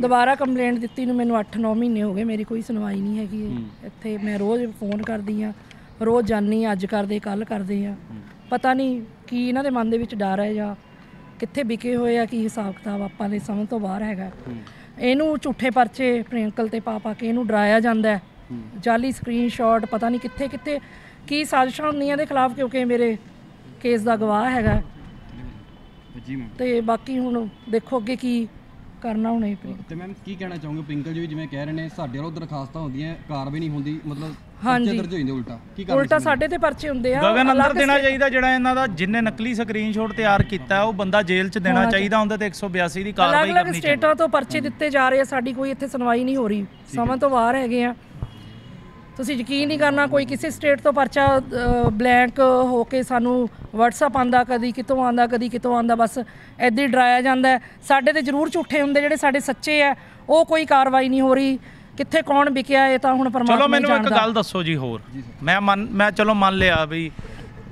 ਦੁਬਾਰਾ ਕੰਪਲੇਂਟ ਦਿੱਤੀ ਨੂੰ ਮੈਨੂੰ 8-9 ਮਹੀਨੇ ਹੋ ਗਏ ਮੇਰੀ ਕੋਈ ਸੁਣਵਾਈ ਨਹੀਂ ਹੈਗੀ ਇੱਥੇ ਮੈਂ ਰੋਜ਼ ਫੋਨ ਕਰਦੀ ਆ ਰੋਜ਼ ਜਾਨੀ ਅੱਜ ਕਰਦੇ ਕੱਲ ਕਰਦੇ ਆ ਪਤਾ ਨਹੀਂ ਕੀ ਇਹਨਾਂ ਦੇ ਮਨ ਦੇ ਵਿੱਚ ਡਰ ਹੈ ਜਾਂ ਕਿੱਥੇ ਵਿਕੇ ਹੋਏ ਆ ਕੀ ਹਿਸਾਬ ਕਿਤਾਬ ਆਪਾਂ ਦੇ ਸਮਝ ਤੋਂ ਬਾਹਰ ਹੈਗਾ ਇਹਨੂੰ ਝੂਠੇ ਪਰਚੇ ਪ੍ਰਿੰਕਲ ਤੇ ਪਾ ਪਾ ਕੇ ਇਹਨੂੰ ਡਰਾਇਆ ਜਾਂਦਾ ਜਾਲੀ ਸਕਰੀਨਸ਼ਾਟ ਪਤਾ ਨਹੀਂ ਕਿੱਥੇ ਕਿੱਥੇ ਕੀ ਸਾਜ਼ਿਸ਼ਾਂ ਹੁੰਦੀਆਂ ਦੇ ਖਿਲਾਫ ਕਿਉਂਕਿ ਮੇਰੇ ਕੇਸ ਦਾ ਗਵਾਹ ਹੈਗਾ ਤੇ ਬਾਕੀ ਹੁਣ ਦੇਖੋ ਅੱਗੇ ਕੀ ਕਰਨਾ ਹੁਣ ਇਹ ਪ੍ਰਿੰਕ ਤੇ ਮੈਮ ਕੀ ਕਹਿਣਾ ਚਾਹੋਗੇ ਪ੍ਰਿੰਕਲ ਜੀ ਜਿਵੇਂ ਕਹਿ ਰਹੇ ਨੇ ਸਾਡੇ ਵੱਲੋਂ ਦਰਖਾਸਤਾਂ ਹੁੰਦੀਆਂ ਕਾਰਵਾਈ ਨਹੀਂ ਹੁੰਦੀ ਮਤਲਬ ਹਾਂਜੀ ਦਰਜ ਹੋ ਉਲਟਾ ਕੀ ਕਰਦੇ ਉਲਟਾ ਸਾਡੇ ਤੇ ਪਰਚੇ ਹੁੰਦੇ ਆ ਗਗਨ ਅੰਦਰ ਦੇਣਾ ਚਾਹੀਦਾ ਜਿਹੜਾ ਇਹਨਾਂ ਦਾ ਜਿੰਨੇ ਨਕਲੀ ਸਕਰੀਨਸ਼ਾਟ ਤਿਆਰ ਕੀਤਾ ਉਹ ਬੰਦਾ ਜੇਲ੍ਹ 'ਚ ਦੇਣਾ ਚਾਹੀਦਾ ਹੁੰਦਾ ਤੇ 182 ਦੀ ਕਾਰਵਾਈ ਕਰਨੀ ਚਾਹੀਦੀ ਅਲੱਗ-ਅਲੱਗ ਸਟੇਟਾਂ ਤੋਂ ਪਰਚੇ ਦਿੱਤੇ ਜਾ ਰਹੇ ਆ ਸਾਡੀ ਕੋਈ ਇੱਥੇ ਸੁਣਵਾਈ ਨਹੀਂ ਹੋ ਰਹੀ ਸਮਾਂ ਤੋਂ ਬਾਹਰ ਹੈਗੇ ਆ ਤੁਸੀਂ ਯਕੀਨ ਨਹੀਂ ਕਰਨਾ ਕੋਈ ਕਿਸੇ ਸਟੇਟ ਤੋਂ ਪਰਚਾ ਬਲੈਂਕ ਹੋ ਕੇ ਸਾਨੂੰ WhatsApp ਆਂਦਾ ਕਦੀ ਕਿਤੋਂ ਆਂਦਾ ਕਦੀ ਕਿਤੋਂ ਆਂਦਾ ਬਸ ਐਦਾਂ ਹੀ ਡਰਾਇਆ ਜਾਂਦਾ ਸਾਡੇ ਤੇ ਜ਼ਰੂਰ ਝੂਠੇ ਹੁੰਦੇ ਜਿਹੜੇ ਸਾਡੇ ਸੱਚੇ ਆ ਉਹ ਕੋਈ ਕਾਰਵਾਈ ਨਹੀਂ ਹੋ ਰਹੀ ਕਿੱਥੇ ਕੌਣ ਵਿਕਿਆ ਇਹ ਤਾਂ ਹੁਣ ਪਰਮਾਤਮਾ ਚਲੋ ਮੈਨੂੰ ਇੱਕ ਗੱਲ ਦੱਸੋ ਜੀ ਹੋਰ ਮੈਂ ਮੰਨ ਮੈਂ ਚਲੋ ਮੰਨ ਲਿਆ ਵੀ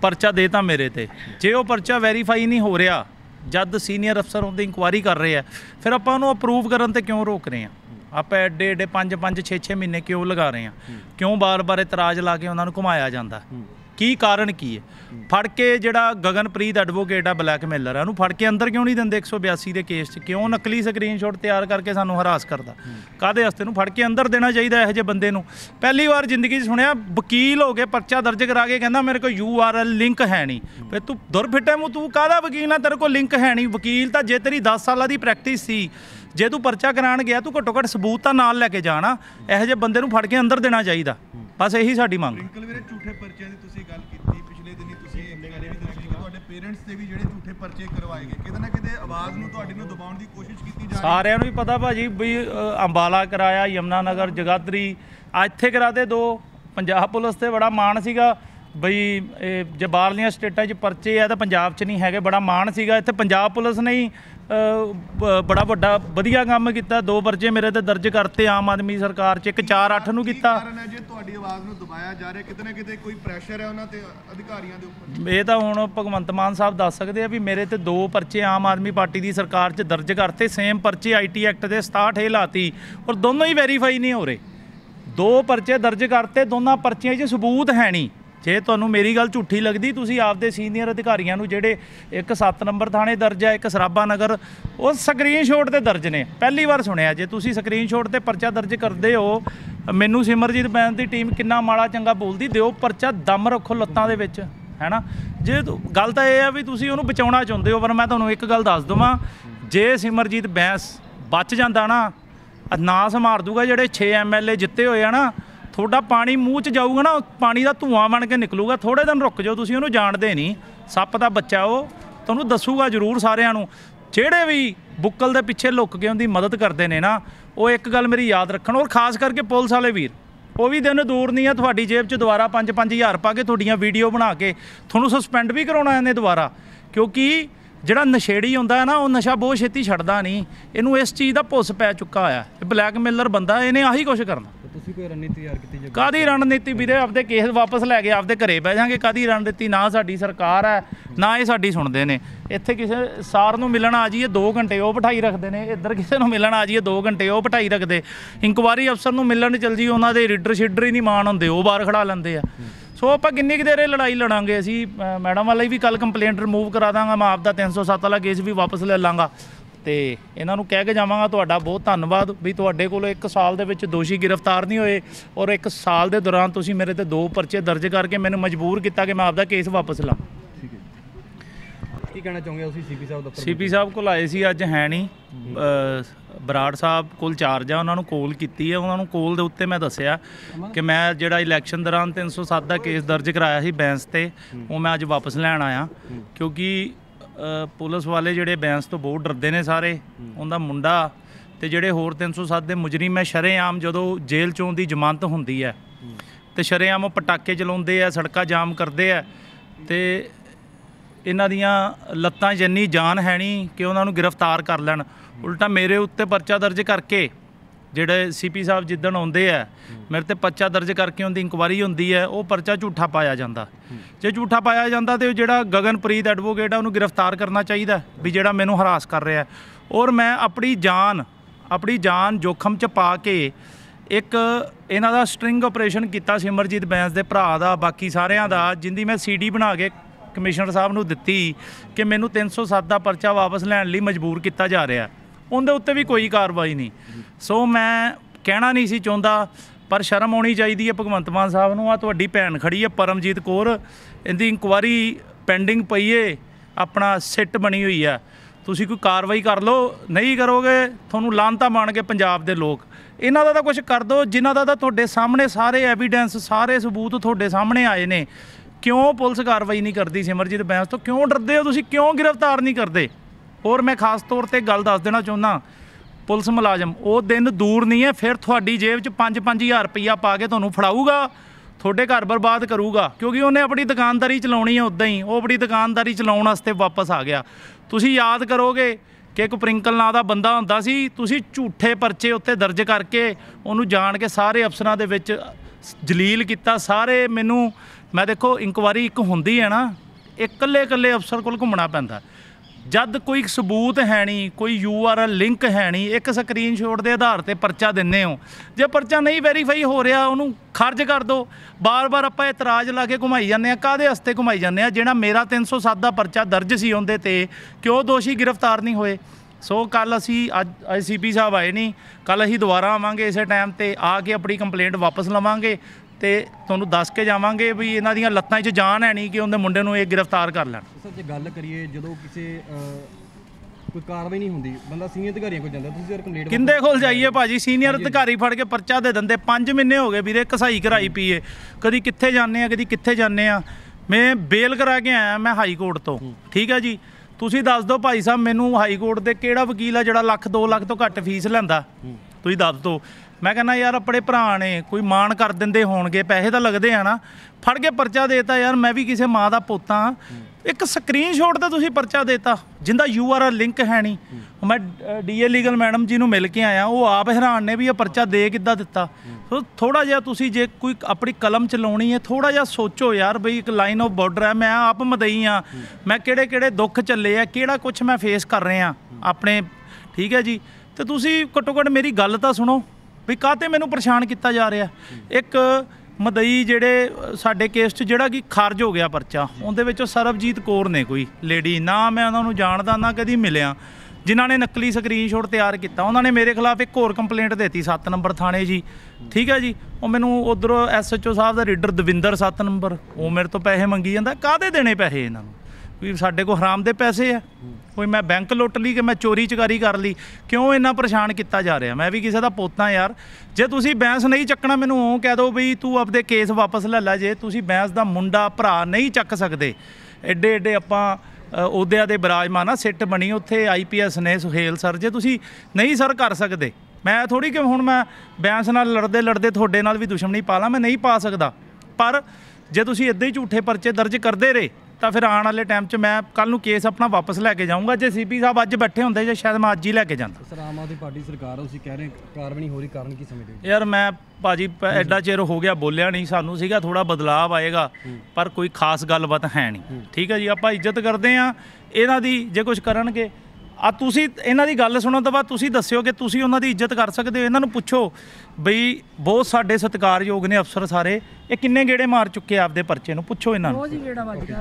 ਪਰਚਾ ਦੇ ਤਾਂ ਮੇਰੇ ਤੇ ਜੇ ਉਹ ਪਰਚਾ ਵੈਰੀਫਾਈ ਨਹੀਂ ਹੋ ਰਿਹਾ ਜਦ ਸੀਨੀਅਰ ਅਫਸਰ ਉਹਦੀ ਇਨਕੁਆਰੀ ਕਰ ਰਹੇ ਆ ਫਿਰ ਆਪਾਂ ਉਹਨੂੰ ਅਪਰੂਵ ਕਰਨ ਤੇ ਕਿਉਂ ਰੋਕ ਰਹੇ ਆ ਆਪਾਂ ਐਡੇ ਐਡੇ 5 5 6 6 ਮਹੀਨੇ ਕਿਉਂ ਲਗਾ ਰਹੇ ਆ ਕਿਉਂ ਬਾਰ-ਬਾਰ ਇਤਰਾਜ਼ ਲਾ ਕੇ ਉਹਨਾਂ ਨੂੰ ਘੁਮਾਇਆ ਜਾਂਦਾ ਕੀ ਕਾਰਨ ਕੀ ਹੈ ਫੜ ਕੇ ਜਿਹੜਾ ਗਗਨਪ੍ਰੀਤ ਐਡਵੋਕੇਟ ਆ ਬਲੈਕਮੇਲਰ ਆ ਉਹਨੂੰ ਫੜ ਕੇ ਅੰਦਰ ਕਿਉਂ ਨਹੀਂ ਦਿੰਦੇ 182 ਦੇ ਕੇਸ 'ਚ ਕਿਉਂ ਨਕਲੀ ਸਕਰੀਨਸ਼ਾਟ ਤਿਆਰ ਕਰਕੇ ਸਾਨੂੰ ਹਰਾਸ ਕਰਦਾ ਕਾਦੇ ਹਸਤੇ ਨੂੰ ਫੜ ਕੇ ਅੰਦਰ ਦੇਣਾ ਚਾਹੀਦਾ ਇਹੋ ਜਿਹੇ ਬੰਦੇ ਨੂੰ ਪਹਿਲੀ ਵਾਰ ਜ਼ਿੰਦਗੀ 'ਚ ਸੁਣਿਆ ਵਕੀਲ ਹੋ ਕੇ ਪਰਚਾ ਦਰਜ ਕਰਾ ਕੇ ਕਹਿੰਦਾ ਮੇਰੇ ਕੋਲ ਯੂ ਆਰ ਐਲ ਲਿੰਕ ਹੈ ਨਹੀਂ ਫੇ ਤੂੰ ਦੁਰਫਿੱਟੇ ਮੂੰ ਤੂੰ ਕਾਦਾ ਵਕੀਲ ਆ ਤੇਰੇ ਕੋਲ ਲਿੰਕ ਹੈ ਨਹੀਂ ਵਕੀਲ ਤਾਂ ਜੇ ਤੇਰੀ 10 ਸਾਲਾਂ ਦੀ ਪ੍ਰੈਕਟਿਸ ਸੀ ਜੇ ਤੂੰ ਪਰਚਾ ਕਰਾਣ ਗਿਆ ਤੂੰ ਘੱਟੋ ਘੱਟ ਸਬੂਤ ਤਾਂ ਨਾਲ ਲੈ ਕੇ ਜਾਣਾ ਇਹੋ ਜਿਹੇ ਬੰਦੇ ਨੂੰ ਫੜ ਕੇ ਅੰਦਰ ਦੇਣਾ ਚਾਹੀਦਾ ਬਸ ਇਹੀ ਸਾਡੀ ਮੰਗ ਬਿਲਕੁਲ ਵੀਰੇ ਝੂਠੇ ਪਰਚਿਆਂ ਦੀ ਤੁਸੀਂ ਗੱਲ ਕੀਤੀ ਪਿਛਲੇ ਦਿਨੀ ਤੁਸੀਂ ਇੰਨੇ ਵੀ ਦੱਸੀ ਕਿ ਤੁਹਾਡੇ ਪੇਰੈਂਟਸ ਦੇ ਵੀ ਜਿਹੜੇ ਝੂਠੇ ਪਰਚੇ ਕਰਵਾਏ ਗਏ ਕਿਤੇ ਨਾ ਕਿਤੇ ਆਵਾਜ਼ ਨੂੰ ਤੁਹਾਡੀ ਨੂੰ ਦਬਾਉਣ ਦੀ ਕੋਸ਼ਿਸ਼ ਕੀਤੀ ਜਾ ਰਹੀ ਸਾਰਿਆਂ ਨੂੰ ਵੀ ਪਤਾ ਭਾਜੀ ਵੀ ਅੰਬਾਲਾ ਕਰਾਇਆ ਯਮਨਾ ਨਗਰ ਜਗਾਦਰੀ ਇੱਥੇ ਕਰਾਦੇ ਦੋ ਪੰਜਾਬ ਪੁਲਿਸ ਤੇ ਬੜਾ ਮਾਣ ਸੀਗਾ ਬਈ ਜੇ ਬਾਹਰਲੀਆਂ ਸਟੇਟਾਂ 'ਚ ਪਰਚੇ ਆ ਤਾਂ ਪੰਜਾਬ 'ਚ ਨਹੀਂ ਹੈਗੇ ਬੜਾ ਮਾਣ ਸੀਗਾ ਇੱਥੇ ਪੰਜਾਬ ਪੁਲਿਸ ਨਹੀਂ ਬੜਾ ਵੱਡਾ ਵਧੀਆ ਕੰਮ ਕੀਤਾ ਦੋ ਪਰਚੇ ਮੇਰੇ ਤੇ ਦਰਜ ਕਰਤੇ ਆਮ ਆਦਮੀ ਸਰਕਾਰ ਚ ਇੱਕ 48 ਨੂੰ ਕੀਤਾ ਕਾਰਨ ਹੈ ਜੇ ਤੁਹਾਡੀ ਆਵਾਜ਼ ਨੂੰ ਦਬਾਇਆ ਜਾ ਰਿਹਾ ਕਿਤੇ ਨਾ ਕਿਤੇ ਕੋਈ ਪ੍ਰੈਸ਼ਰ ਹੈ ਉਹਨਾਂ ਤੇ ਅਧਿਕਾਰੀਆਂ ਦੇ ਉੱਪਰ ਇਹ ਤਾਂ ਹੁਣ ਭਗਵੰਤ ਮਾਨ ਸਾਹਿਬ ਦੱਸ ਸਕਦੇ ਆ ਵੀ ਮੇਰੇ ਤੇ ਦੋ ਪਰਚੇ ਆਮ ਆਦਮੀ ਪਾਰਟੀ ਦੀ ਸਰਕਾਰ ਚ ਦਰਜ ਕਰਤੇ ਸੇਮ ਪਰਚੇ ਆਈਟੀ ਐਕਟ ਦੇ 67 ਹੇ ਲਾਤੀ ਔਰ ਦੋਨੋਂ ਹੀ ਵੈਰੀਫਾਈ ਨਹੀਂ ਹੋ ਰਹੇ ਦੋ ਪਰਚੇ ਦਰਜ ਕਰਤੇ ਦੋਨਾਂ ਪਰਚਿਆਂ 'ਚ ਸਬੂਤ ਹੈ ਨਹੀਂ ਜੇ ਤੁਹਾਨੂੰ ਮੇਰੀ ਗੱਲ ਝੂਠੀ ਲੱਗਦੀ ਤੁਸੀਂ ਆਪਦੇ ਸੀਨੀਅਰ ਅਧਿਕਾਰੀਆਂ ਨੂੰ ਜਿਹੜੇ ਇੱਕ 7 ਨੰਬਰ ਥਾਣੇ ਦਰਜ ਹੈ ਇੱਕ ਸਰਾਬਾ ਨਗਰ ਉਹ ਸਕਰੀਨਸ਼ਾਟ ਤੇ ਦਰਜ ਨੇ ਪਹਿਲੀ ਵਾਰ ਸੁਣਿਆ ਜੇ ਤੁਸੀਂ ਸਕਰੀਨਸ਼ਾਟ ਤੇ ਪਰਚਾ ਦਰਜ ਕਰਦੇ ਹੋ ਮੈਨੂੰ ਸਿਮਰਜੀਤ ਬੈਂਸ ਦੀ ਟੀਮ ਕਿੰਨਾ ਮਾੜਾ ਚੰਗਾ ਬੋਲਦੀ ਦਿਓ ਪਰਚਾ ਦਮ ਰੱਖੋ ਲੱਤਾਂ ਦੇ ਵਿੱਚ ਹੈਨਾ ਜੇ ਗੱਲ ਤਾਂ ਇਹ ਆ ਵੀ ਤੁਸੀਂ ਉਹਨੂੰ ਬਚਾਉਣਾ ਚਾਹੁੰਦੇ ਹੋ ਪਰ ਮੈਂ ਤੁਹਾਨੂੰ ਇੱਕ ਗੱਲ ਦੱਸ ਦਵਾਂ ਜੇ ਸਿਮਰਜੀਤ ਬੈਂਸ ਬਚ ਜਾਂਦਾ ਨਾ ਨਾਸ ਮਾਰ ਦੂਗਾ ਜਿਹੜੇ 6 ਐਮਐਲਏ ਜਿੱਤੇ ਹੋਏ ਆ ਨਾ ਤੁਹਾਡਾ ਪਾਣੀ ਮੂੰਹ 'ਚ ਜਾਊਗਾ ਨਾ ਪਾਣੀ ਦਾ ਧੂਆਂ ਬਣ ਕੇ ਨਿਕਲੂਗਾ ਥੋੜੇ ਦਿਨ ਰੁਕ ਜਾਓ ਤੁਸੀਂ ਉਹਨੂੰ ਜਾਣਦੇ ਨਹੀਂ ਸੱਪ ਦਾ ਬੱਚਾ ਉਹ ਤੁਹਾਨੂੰ ਦੱਸੂਗਾ ਜ਼ਰੂਰ ਸਾਰਿਆਂ ਨੂੰ ਜਿਹੜੇ ਵੀ ਬੁੱਕਲ ਦੇ ਪਿੱਛੇ ਲੁੱਕ ਕੇ ਉਹਦੀ ਮਦਦ ਕਰਦੇ ਨੇ ਨਾ ਉਹ ਇੱਕ ਗੱਲ ਮੇਰੀ ਯਾਦ ਰੱਖਣ ਔਰ ਖਾਸ ਕਰਕੇ ਪੁਲਿਸ ਵਾਲੇ ਵੀਰ ਉਹ ਵੀ ਦਿਨ ਦੂਰ ਨਹੀਂ ਆ ਤੁਹਾਡੀ ਜੇਬ 'ਚ ਦੁਬਾਰਾ 5-5000 ਪਾ ਕੇ ਤੁਹਾਡੀਆਂ ਵੀਡੀਓ ਬਣਾ ਕੇ ਤੁਹਾਨੂੰ ਸਸਪੈਂਡ ਵੀ ਕਰਾਉਣਾ ਇਹਨੇ ਦੁਬਾਰਾ ਕਿਉਂਕਿ ਜਿਹੜਾ ਨਸ਼ੇੜੀ ਹੁੰਦਾ ਹੈ ਨਾ ਉਹ ਨਸ਼ਾ ਬਹੁਤ ਛੇਤੀ ਛੱਡਦਾ ਨਹੀਂ ਇਹਨੂੰ ਇਸ ਚੀਜ਼ ਦਾ ਪੁੱਸ ਪੈ ਚੁੱਕਾ ਆ ਇਹ ਬਲੈਕਮੇਲਰ ਬੰਦਾ ਇਹਨੇ ਆਹੀ ਕੁਝ ਕਰਨਾ ਤੁਸੀਂ ਕੋਈ ਰਣਨੀਤੀ ਤਿਆਰ ਕੀਤੀ ਜੇ ਕਾਦੀ ਰਣਨੀਤੀ ਵੀਰੇ ਆਪਦੇ ਕੇਸ ਵਾਪਸ ਲੈ ਕੇ ਆਪਦੇ ਘਰੇ ਬਹਿ ਜਾਾਂਗੇ ਕਾਦੀ ਰਣਨੀਤੀ ਨਾ ਸਾਡੀ ਸਰਕਾਰ ਹੈ ਨਾ ਇਹ ਸਾਡੀ ਸੁਣਦੇ ਨੇ ਇੱਥੇ ਕਿਸੇ ਸਾਰ ਨੂੰ ਮਿਲਣ ਆ ਜੀਏ 2 ਘੰਟੇ ਉਹ ਬਿਠਾਈ ਰੱਖਦੇ ਨੇ ਇੱਧਰ ਕਿਸੇ ਨੂੰ ਮਿਲਣ ਆ ਜੀਏ 2 ਘੰਟੇ ਉਹ ਬਿਠਾਈ ਰੱਖਦੇ ਇਨਕੁਆਰੀ ਅਫਸਰ ਨੂੰ ਮਿਲਣ ਚਲ ਜੀ ਉਹਨਾਂ ਦੇ ਰੀਡਰ ਸ਼ੀਡਰ ਹੀ ਨਹੀਂ ਮਾਨ ਹੁੰਦੇ ਉਹ ਬਾਹਰ ਖੜਾ ਲੈਂਦੇ ਆ ਸੋ ਆਪਾਂ ਕਿੰਨੀ ਕਿ ਦੇਰੇ ਲੜਾਈ ਲੜਾਂਗੇ ਅਸੀਂ ਮੈਡਮ ਵਾਲੇ ਵੀ ਕੱਲ ਕੰਪਲੇਂਟ ਰਿਮੂਵ ਕਰਾ ਦਾਂਗਾ ਮੈਂ ਆਪ ਦਾ 307 ਵਾਲਾ ਕੇਸ ਵੀ ਵਾਪਸ ਲੈ ਲਾਂਗਾ ਤੇ ਇਹਨਾਂ ਨੂੰ ਕਹਿ ਕੇ ਜਾਵਾਂਗਾ ਤੁਹਾਡਾ ਬਹੁਤ ਧੰਨਵਾਦ ਵੀ ਤੁਹਾਡੇ ਕੋਲ 1 ਸਾਲ ਦੇ ਵਿੱਚ ਦੋਸ਼ੀ ਗ੍ਰਿਫਤਾਰ ਨਹੀਂ ਹੋਏ ਔਰ 1 ਸਾਲ ਦੇ ਦੌਰਾਨ ਤੁਸੀਂ ਮੇਰੇ ਤੇ ਦੋ ਪਰਚੇ ਦਰਜ ਕਰਕੇ ਮੈਨੂੰ ਮਜਬੂਰ ਕੀਤਾ ਕਿ ਮੈਂ ਆਪਦਾ ਕੇਸ ਵਾਪਸ ਲਾਂ ਠੀਕ ਹੈ ਕੀ ਕਹਿਣਾ ਚਾਹੁੰਗੇ ਤੁਸੀਂ ਸੀਪੀ ਸਾਹਿਬ ਦਫ਼ਤਰ ਸੀਪੀ ਸਾਹਿਬ ਕੋਲ ਆਏ ਸੀ ਅੱਜ ਹੈ ਨਹੀਂ ਬਰਾੜ ਸਾਹਿਬ ਕੋਲ ਚਾਰਜ ਆ ਉਹਨਾਂ ਨੂੰ ਕੋਲ ਕੀਤੀ ਹੈ ਉਹਨਾਂ ਨੂੰ ਕੋਲ ਦੇ ਉੱਤੇ ਮੈਂ ਦੱਸਿਆ ਕਿ ਮੈਂ ਜਿਹੜਾ ਇਲੈਕਸ਼ਨ ਦੌਰਾਨ 307 ਦਾ ਕੇਸ ਦਰਜ ਕਰਾਇਆ ਸੀ ਬੈਂਸ ਤੇ ਉਹ ਮੈਂ ਅੱਜ ਵਾਪਸ ਲੈਣ ਆਇਆ ਕਿਉਂਕਿ ਪੁਲਿਸ ਵਾਲੇ ਜਿਹੜੇ ਬੈਂਸ ਤੋਂ ਬਹੁਤ ਡਰਦੇ ਨੇ ਸਾਰੇ ਉਹਦਾ ਮੁੰਡਾ ਤੇ ਜਿਹੜੇ ਹੋਰ 307 ਦੇ ਮੁਜਰਮ ਹੈ ਸ਼ਰੇਆਮ ਜਦੋਂ ਜੇਲ੍ਹ ਚੋਂ ਦੀ ਜ਼ਮਾਨਤ ਹੁੰਦੀ ਹੈ ਤੇ ਸ਼ਰੇਆਮ ਉਹ ਪਟਾਕੇ ਚਲਾਉਂਦੇ ਆ ਸੜਕਾਂ ਜਾਮ ਕਰਦੇ ਆ ਤੇ ਇਹਨਾਂ ਦੀਆਂ ਲੱਤਾਂ ਜੰਨੀ ਜਾਨ ਹੈ ਨਹੀਂ ਕਿ ਉਹਨਾਂ ਨੂੰ ਗ੍ਰਿਫਤਾਰ ਕਰ ਲੈਣ ਉਲਟਾ ਮੇਰੇ ਉੱਤੇ ਪਰਚਾ ਦਰਜ ਕਰਕੇ ਜਿਹੜੇ ਸੀਪੀ ਸਾਹਿਬ ਜਿੱਦਣ ਆਉਂਦੇ ਆ ਮੇਰੇ ਤੇ ਪਰਚਾ ਦਰਜ ਕਰਕੇ ਉਹਦੀ ਇਨਕੁਆਰੀ ਹੁੰਦੀ ਹੈ ਉਹ ਪਰਚਾ ਝੂਠਾ ਪਾਇਆ ਜਾਂਦਾ ਜੇ ਝੂਠਾ ਪਾਇਆ ਜਾਂਦਾ ਤੇ ਉਹ ਜਿਹੜਾ ਗਗਨਪ੍ਰੀਤ ਐਡਵੋਕੇਟ ਆ ਉਹਨੂੰ ਗ੍ਰਿਫਤਾਰ ਕਰਨਾ ਚਾਹੀਦਾ ਵੀ ਜਿਹੜਾ ਮੈਨੂੰ ਹਰਾਸ ਕਰ ਰਿਹਾ ਔਰ ਮੈਂ ਆਪਣੀ ਜਾਨ ਆਪਣੀ ਜਾਨ ਜੋਖਮ 'ਚ ਪਾ ਕੇ ਇੱਕ ਇਹਨਾਂ ਦਾ ਸਟ੍ਰਿੰਗ ਆਪਰੇਸ਼ਨ ਕੀਤਾ ਸਿਮਰਜੀਤ ਬੈਂਸ ਦੇ ਭਰਾ ਦਾ ਬਾਕੀ ਸਾਰਿਆਂ ਦਾ ਜਿੰਦੀ ਮੈਂ ਸੀਡੀ ਬਣਾ ਕੇ ਕਮਿਸ਼ਨਰ ਸਾਹਿਬ ਨੂੰ ਦਿੱਤੀ ਕਿ ਮੈਨੂੰ 307 ਦਾ ਪਰਚਾ ਵਾਪਸ ਲੈਣ ਲਈ ਮਜਬੂਰ ਕੀਤਾ ਜਾ ਰਿਹਾ ਉਹਦੇ ਉੱਤੇ ਵੀ ਕੋਈ ਕਾਰਵਾਈ ਨਹੀਂ ਸੋ ਮੈਂ ਕਹਿਣਾ ਨਹੀਂ ਸੀ ਚਾਹੁੰਦਾ ਪਰ ਸ਼ਰਮ ਆਉਣੀ ਚਾਹੀਦੀ ਹੈ ਭਗਵੰਤ ਮਾਨ ਸਾਹਿਬ ਨੂੰ ਆ ਤੁਹਾਡੀ ਭੈਣ ਖੜੀ ਹੈ ਪਰਮਜੀਤ ਕੌਰ ਇਹਦੀ ਇਨਕੁਆਰੀ ਪੈਂਡਿੰਗ ਪਈ ਏ ਆਪਣਾ ਸਿੱਟ ਬਣੀ ਹੋਈ ਆ ਤੁਸੀਂ ਕੋਈ ਕਾਰਵਾਈ ਕਰ ਲਓ ਨਹੀਂ ਕਰੋਗੇ ਤੁਹਾਨੂੰ ਲਾਂਤਾ ਮਾਣ ਕੇ ਪੰਜਾਬ ਦੇ ਲੋਕ ਇਹਨਾਂ ਦਾ ਤਾਂ ਕੁਝ ਕਰ ਦਿਓ ਜਿਨ੍ਹਾਂ ਦਾ ਤਾਂ ਤੁਹਾਡੇ ਸਾਹਮਣੇ ਸਾਰੇ ਐਵੀਡੈਂਸ ਸਾਰੇ ਸਬੂਤ ਤੁਹਾਡੇ ਸਾਹਮਣੇ ਆਏ ਨੇ ਕਿਉਂ ਪੁਲਿਸ ਕਾਰਵਾਈ ਨਹੀਂ ਕਰਦੀ ਸਿਮਰਜੀਤ ਬੈਂਸ ਤੋਂ ਕਿਉਂ ਡਰਦੇ ਹੋ ਤੁਸੀਂ ਕਿਉਂ ਗ੍ਰਿਫਤਾਰ ਨਹੀਂ ਕਰਦੇ ਔਰ ਮੈਂ ਖਾਸ ਤੌਰ ਤੇ ਗੱਲ ਦੱਸ ਦੇਣਾ ਚਾਹੁੰਦਾ ਪੁਲਿਸ ਮੁਲਾਜ਼ਮ ਉਹ ਦਿਨ ਦੂਰ ਨਹੀਂ ਹੈ ਫਿਰ ਤੁਹਾਡੀ ਜੇਬ 'ਚ 5-5000 ਰੁਪਇਆ ਪਾ ਕੇ ਤੁਹਾਨੂੰ ਫੜਾਊਗਾ ਤੁਹਾਡੇ ਘਰ ਬਰਬਾਦ ਕਰੂਗਾ ਕਿਉਂਕਿ ਉਹਨੇ ਆਪਣੀ ਦੁਕਾਨਦਾਰੀ ਚਲਾਉਣੀ ਹੈ ਉਦਾਂ ਹੀ ਉਹ ਆਪਣੀ ਦੁਕਾਨਦਾਰੀ ਚਲਾਉਣ ਵਾਸਤੇ ਵਾਪਸ ਆ ਗਿਆ ਤੁਸੀਂ ਯਾਦ ਕਰੋਗੇ ਕਿ ਇੱਕ ਪ੍ਰਿੰਕਲ ਨਾਂ ਦਾ ਬੰਦਾ ਹੁੰਦਾ ਸੀ ਤੁਸੀਂ ਝੂਠੇ ਪਰਚੇ ਉੱਤੇ ਦਰਜ ਕਰਕੇ ਉਹਨੂੰ ਜਾਣ ਕੇ ਸਾਰੇ ਅਫਸਰਾਂ ਦੇ ਵਿੱਚ ਜਲੀਲ ਕੀਤਾ ਸਾਰੇ ਮੈਨੂੰ ਮੈਂ ਦੇਖੋ ਇਨਕੁਆਰੀ ਇੱਕ ਹੁੰਦੀ ਹੈ ਨਾ ਇਕੱਲੇ ਇਕੱਲੇ ਅਫਸਰ ਕੋਲ ਘੁੰਮਣਾ ਪੈਂਦਾ ਜਦ ਕੋਈ ਸਬੂਤ ਹੈ ਨਹੀਂ ਕੋਈ ਯੂ ਆਰ ਐਲ ਲਿੰਕ ਹੈ ਨਹੀਂ ਇੱਕ ਸਕਰੀਨਸ਼ਾਟ ਦੇ ਆਧਾਰ ਤੇ ਪਰਚਾ ਦਿੰਨੇ ਹੋ ਜੇ ਪਰਚਾ ਨਹੀਂ ਵੈਰੀਫਾਈ ਹੋ ਰਿਹਾ ਉਹਨੂੰ ਖਰਜ ਕਰ ਦੋ ਬਾਰ-ਬਾਰ ਆਪਾਂ ਇਤਰਾਜ਼ ਲਾ ਕੇ ਘੁਮਾਈ ਜਾਂਦੇ ਆ ਕਾਦੇ ਹਸਤੇ ਘੁਮਾਈ ਜਾਂਦੇ ਆ ਜਿਹੜਾ ਮੇਰਾ 307 ਦਾ ਪਰਚਾ ਦਰਜ ਸੀ ਉਹਦੇ ਤੇ ਕਿਉਂ ਦੋਸ਼ੀ ਗ੍ਰਿਫਤਾਰ ਨਹੀਂ ਹੋਏ ਸੋ ਕੱਲ ਅਸੀਂ ਅੱਜ ਆਈਸੀਪੀ ਸਾਹਿਬ ਆਏ ਨਹੀਂ ਕੱਲ ਅਸੀਂ ਦੁਬਾਰਾ ਆਵਾਂਗੇ ਇਸੇ ਟਾਈਮ ਤੇ ਆ ਕੇ ਆਪਣੀ ਕੰਪਲੇਂਟ ਵਾਪਸ ਲਵਾਂਗੇ ਤੇ ਤੁਹਾਨੂੰ ਦੱਸ ਕੇ ਜਾਵਾਂਗੇ ਵੀ ਇਹਨਾਂ ਦੀਆਂ ਲੱਤਾਂ 'ਚ ਜਾਨ ਹੈ ਨਹੀਂ ਕਿ ਉਹਦੇ ਮੁੰਡੇ ਨੂੰ ਇਹ ਗ੍ਰਿਫਤਾਰ ਕਰ ਲੈਣ ਸਰ ਜੇ ਗੱਲ ਕਰੀਏ ਜਦੋਂ ਕਿਸੇ ਕੋਈ ਕਾਰਵਾਈ ਨਹੀਂ ਹੁੰਦੀ ਬੰਦਾ ਸੀਨੀਅਰ ਅਧਿਕਾਰੀਆਂ ਕੋਲ ਜਾਂਦਾ ਤੁਸੀਂ ਸਰ ਕੰਪਲੀਟ ਕਿੰਦੇ ਕੋਲ ਜਾਈਏ ਭਾਜੀ ਸੀਨੀਅਰ ਅਧਿਕਾਰੀ ਫੜ ਕੇ ਪਰਚਾ ਦੇ ਦਿੰਦੇ 5 ਮਹੀਨੇ ਹੋ ਗਏ ਵੀਰੇ ਕਸਾਈ ਕਰਾਈ ਪੀਏ ਕਦੀ ਕਿੱਥੇ ਜਾਂਦੇ ਆ ਕਦੀ ਕਿੱਥੇ ਜਾਂਦੇ ਆ ਮੈਂ ਬੇਲ ਕਰਾ ਕੇ ਆਇਆ ਮੈਂ ਹਾਈ ਕੋਰਟ ਤੋਂ ਠੀਕ ਹੈ ਜੀ ਤੁਸੀਂ ਦੱਸ ਦਿਓ ਭਾਈ ਸਾਹਿਬ ਮੈਨੂੰ ਹਾਈ ਕੋਰਟ ਦੇ ਕਿਹੜਾ ਵਕੀਲ ਆ ਜਿਹੜਾ ਲੱਖ 2 ਲੱਖ ਤੋਂ ਘੱਟ ਫੀਸ ਲੈਂਦਾ ਤੁਸੀਂ ਦੱਸ ਦਿਓ ਮੈਂ ਕਹਿੰਦਾ ਯਾਰ ਆਪਣੇ ਭਰਾ ਨੇ ਕੋਈ ਮਾਣ ਕਰ ਦਿੰਦੇ ਹੋਣਗੇ ਪੈਸੇ ਤਾਂ ਲੱਗਦੇ ਆ ਨਾ ਫੜ ਕੇ ਪਰਚਾ ਦੇਤਾ ਯਾਰ ਮੈਂ ਵੀ ਕਿਸੇ ਮਾਂ ਦਾ ਪੋਤਾ ਇੱਕ ਸਕਰੀਨਸ਼ਾਟ ਤੇ ਤੁਸੀਂ ਪਰਚਾ ਦੇਤਾ ਜਿੰਦਾ ਯੂ ਆਰ ਲਿੰਕ ਹੈ ਨਹੀਂ ਮੈਂ ਡੀਏ ਲੀਗਲ ਮੈਡਮ ਜੀ ਨੂੰ ਮਿਲ ਕੇ ਆਇਆ ਉਹ ਆਪ ਹੈਰਾਨ ਨੇ ਵੀ ਇਹ ਪਰਚਾ ਦੇ ਕਿੱਦਾਂ ਦਿੱਤਾ ਥੋੜਾ ਜਿਹਾ ਤੁਸੀਂ ਜੇ ਕੋਈ ਆਪਣੀ ਕਲਮ ਚਲਾਉਣੀ ਹੈ ਥੋੜਾ ਜਿਹਾ ਸੋਚੋ ਯਾਰ ਬਈ ਇੱਕ ਲਾਈਨ ਆਫ ਬਾਰਡਰ ਹੈ ਮੈਂ ਆਪ ਮਦਈ ਆ ਮੈਂ ਕਿਹੜੇ ਕਿਹੜੇ ਦੁੱਖ ਚੱਲੇ ਆ ਕਿਹੜਾ ਕੁਝ ਮੈਂ ਫੇਸ ਕਰ ਰਿਹਾ ਆਪਣੇ ਠੀਕ ਹੈ ਜੀ ਤੇ ਤੁਸੀਂ ਘੱਟੋ ਘੱਟ ਮੇਰੀ ਗੱਲ ਤਾਂ ਸੁਣੋ ਵੀ ਕਾਤੇ ਮੈਨੂੰ ਪਰੇਸ਼ਾਨ ਕੀਤਾ ਜਾ ਰਿਹਾ ਇੱਕ ਮਦਈ ਜਿਹੜੇ ਸਾਡੇ ਕੇਸ 'ਚ ਜਿਹੜਾ ਕਿ ਖਾਰਜ ਹੋ ਗਿਆ ਪਰਚਾ ਉਹਦੇ ਵਿੱਚ ਸਰਬਜੀਤ ਕੌਰ ਨੇ ਕੋਈ ਲੇਡੀ ਨਾ ਮੈਂ ਉਹਨਾਂ ਨੂੰ ਜਾਣਦਾ ਨਾ ਕਦੀ ਮਿਲਿਆ ਜਿਨ੍ਹਾਂ ਨੇ ਨਕਲੀ ਸਕਰੀਨਸ਼ਾਟ ਤਿਆਰ ਕੀਤਾ ਉਹਨਾਂ ਨੇ ਮੇਰੇ ਖਿਲਾਫ ਇੱਕ ਹੋਰ ਕੰਪਲੇਂਟ ਦਿੱਤੀ 7 ਨੰਬਰ ਥਾਣੇ ਜੀ ਠੀਕ ਹੈ ਜੀ ਉਹ ਮੈਨੂੰ ਉਧਰ ਐਸਐਚਓ ਸਾਹਿਬ ਦਾ ਰੀਡਰ ਦਵਿੰਦਰ 7 ਨੰਬਰ ਉਹ ਮੇਰੇ ਤੋਂ ਪੈਸੇ ਮੰਗੀ ਜਾਂਦਾ ਕਾਦੇ ਦੇਣੇ ਪੈਸੇ ਇਹਨਾਂ ਨੂੰ ਵੀ ਸਾਡੇ ਕੋਲ ਹਰਾਮ ਦੇ ਪੈਸੇ ਆ ਕੋਈ ਮੈਂ ਬੈਂਕ ਲੁੱਟ ਲਈ ਕਿ ਮੈਂ ਚੋਰੀ ਚਕਾਰੀ ਕਰ ਲਈ ਕਿਉਂ ਇੰਨਾ ਪਰੇਸ਼ਾਨ ਕੀਤਾ ਜਾ ਰਿਹਾ ਮੈਂ ਵੀ ਕਿਸੇ ਦਾ ਪੋਤਾ ਯਾਰ ਜੇ ਤੁਸੀਂ ਬੈਂਸ ਨਹੀਂ ਚੱਕਣਾ ਮੈਨੂੰ ਉਹ ਕਹਿ ਦੋ ਵੀ ਤੂੰ ਆਪਦੇ ਕੇਸ ਵਾਪਸ ਲੈ ਲੈ ਜੇ ਤੁਸੀਂ ਬੈਂਸ ਦਾ ਮੁੰਡਾ ਭਰਾ ਨਹੀਂ ਚੱਕ ਸਕਦੇ ਐਡੇ ਐਡੇ ਆਪਾਂ ਉਹਦਿਆਂ ਦੇ ਬਰਾਜਮਾਨ ਆ ਸਿੱਟ ਬਣੀ ਉੱਥੇ ਆਈਪੀਐਸ ਨੇ ਸੁਹੇਲ ਸਰ ਜੇ ਤੁਸੀਂ ਨਹੀਂ ਸਰ ਕਰ ਸਕਦੇ ਮੈਂ ਥੋੜੀ ਕਿ ਹੁਣ ਮੈਂ ਬੈਂਸ ਨਾਲ ਲੜਦੇ ਲੜਦੇ ਤੁਹਾਡੇ ਨਾਲ ਵੀ ਦੁਸ਼ਮਣੀ ਪਾ ਲਾਂ ਮੈਂ ਨਹੀਂ ਪਾ ਸਕਦਾ ਪਰ ਜੇ ਤੁਸੀਂ ਇਦਾਂ ਹੀ ਝੂਠੇ ਪਰਚੇ ਦਰਜ ਕਰਦੇ ਰਹੇ ਤਾਂ ਫਿਰ ਆਉਣ ਵਾਲੇ ਟਾਈਮ 'ਚ ਮੈਂ ਕੱਲ ਨੂੰ ਕੇਸ ਆਪਣਾ ਵਾਪਸ ਲੈ ਕੇ ਜਾਊਂਗਾ ਜੇ ਸੀਪੀ ਸਾਹਿਬ ਅੱਜ ਬੈਠੇ ਹੁੰਦੇ ਜੇ ਸ਼ਾਇਦ ਮੈਂ ਅੱਜ ਹੀ ਲੈ ਕੇ ਜਾਂਦਾ ਸਰ ਆਮ ਆਦਮੀ ਪਾਰਟੀ ਸਰਕਾਰ ਉਹ ਤੁਸੀਂ ਕਹਿ ਰਹੇ ਕਾਰਵਾਈ ਹੋ ਰਹੀ ਕਾਰਨ ਕੀ ਸਮਝਦੇ ਹੋ ਯਾਰ ਮੈਂ ਭਾਜੀ ਐਡਾ ਚਿਹਰ ਹੋ ਗਿਆ ਬੋਲਿਆ ਨਹੀਂ ਸਾਨੂੰ ਸੀਗਾ ਥੋੜਾ ਬਦਲਾਅ ਆਏਗਾ ਪਰ ਕੋਈ ਖਾਸ ਗੱਲਬਾਤ ਹੈ ਨਹੀਂ ਠੀਕ ਹੈ ਜੀ ਆਪਾਂ ਇੱਜ਼ਤ ਕਰਦੇ ਆ ਇਹਨਾਂ ਦੀ ਜੇ ਕੁਝ ਕਰਨਗੇ ਆ ਤੁਸੀਂ ਇਹਨਾਂ ਦੀ ਗੱਲ ਸੁਣਨ ਤੋਂ ਬਾਅਦ ਤੁਸੀਂ ਦੱਸਿਓ ਕਿ ਤੁਸੀਂ ਉਹਨਾਂ ਦੀ ਇੱਜ਼ਤ ਕਰ ਸਕਦੇ ਹੋ ਇਹਨਾਂ ਨੂੰ ਪੁੱਛੋ ਬਈ ਬਹੁਤ ਸਾਡੇ ਸਤਿਕਾਰਯੋਗ ਨੇ ਅਫਸਰ ਸਾਰੇ ਇਹ ਕਿੰਨੇ ਗੇੜੇ ਮਾਰ ਚੁੱਕੇ ਆਪਦੇ ਪਰਚੇ ਨੂੰ ਪੁੱਛੋ ਇਹਨਾਂ ਨੂੰ